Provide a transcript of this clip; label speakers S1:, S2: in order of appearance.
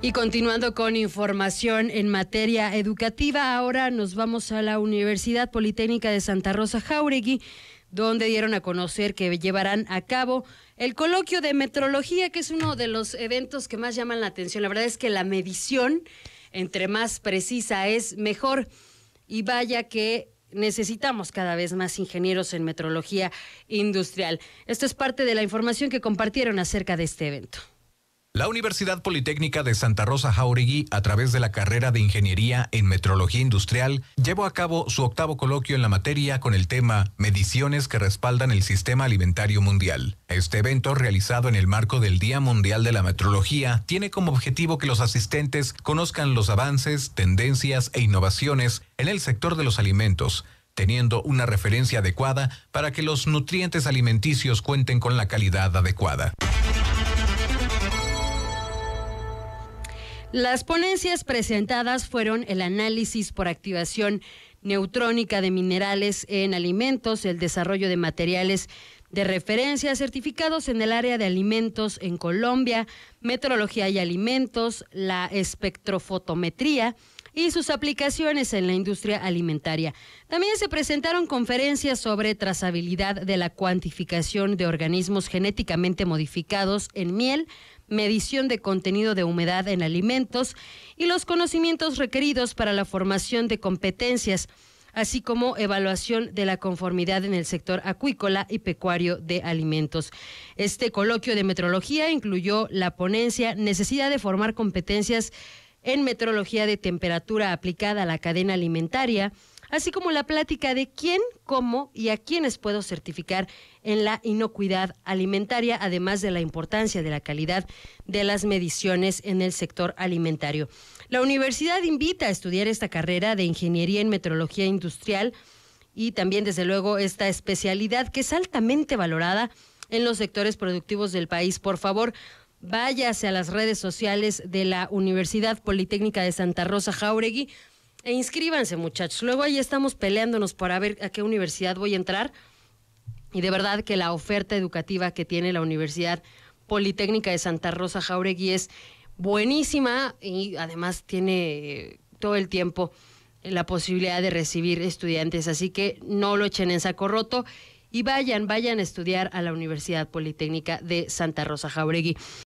S1: Y continuando con información en materia educativa, ahora nos vamos a la Universidad Politécnica de Santa Rosa Jauregui, donde dieron a conocer que llevarán a cabo el coloquio de metrología, que es uno de los eventos que más llaman la atención. La verdad es que la medición, entre más precisa, es mejor. Y vaya que necesitamos cada vez más ingenieros en metrología industrial. Esto es parte de la información que compartieron acerca de este evento.
S2: La Universidad Politécnica de Santa Rosa Jauregui, a través de la carrera de Ingeniería en Metrología Industrial, llevó a cabo su octavo coloquio en la materia con el tema Mediciones que respaldan el sistema alimentario mundial. Este evento, realizado en el marco del Día Mundial de la Metrología, tiene como objetivo que los asistentes conozcan los avances, tendencias e innovaciones en el sector de los alimentos, teniendo una referencia adecuada para que los nutrientes alimenticios cuenten con la calidad adecuada.
S1: Las ponencias presentadas fueron el análisis por activación neutrónica de minerales en alimentos, el desarrollo de materiales de referencia certificados en el área de alimentos en Colombia, metrología y alimentos, la espectrofotometría y sus aplicaciones en la industria alimentaria. También se presentaron conferencias sobre trazabilidad de la cuantificación de organismos genéticamente modificados en miel, medición de contenido de humedad en alimentos y los conocimientos requeridos para la formación de competencias, así como evaluación de la conformidad en el sector acuícola y pecuario de alimentos. Este coloquio de metrología incluyó la ponencia Necesidad de formar competencias en metrología de temperatura aplicada a la cadena alimentaria, así como la plática de quién, cómo y a quiénes puedo certificar en la inocuidad alimentaria, además de la importancia de la calidad de las mediciones en el sector alimentario. La universidad invita a estudiar esta carrera de Ingeniería en Metrología Industrial y también, desde luego, esta especialidad que es altamente valorada en los sectores productivos del país. Por favor, váyase a las redes sociales de la Universidad Politécnica de Santa Rosa Jauregui e inscríbanse, muchachos. Luego ahí estamos peleándonos para ver a qué universidad voy a entrar. Y de verdad que la oferta educativa que tiene la Universidad Politécnica de Santa Rosa Jauregui es buenísima y además tiene eh, todo el tiempo la posibilidad de recibir estudiantes. Así que no lo echen en saco roto y vayan, vayan a estudiar a la Universidad Politécnica de Santa Rosa Jauregui.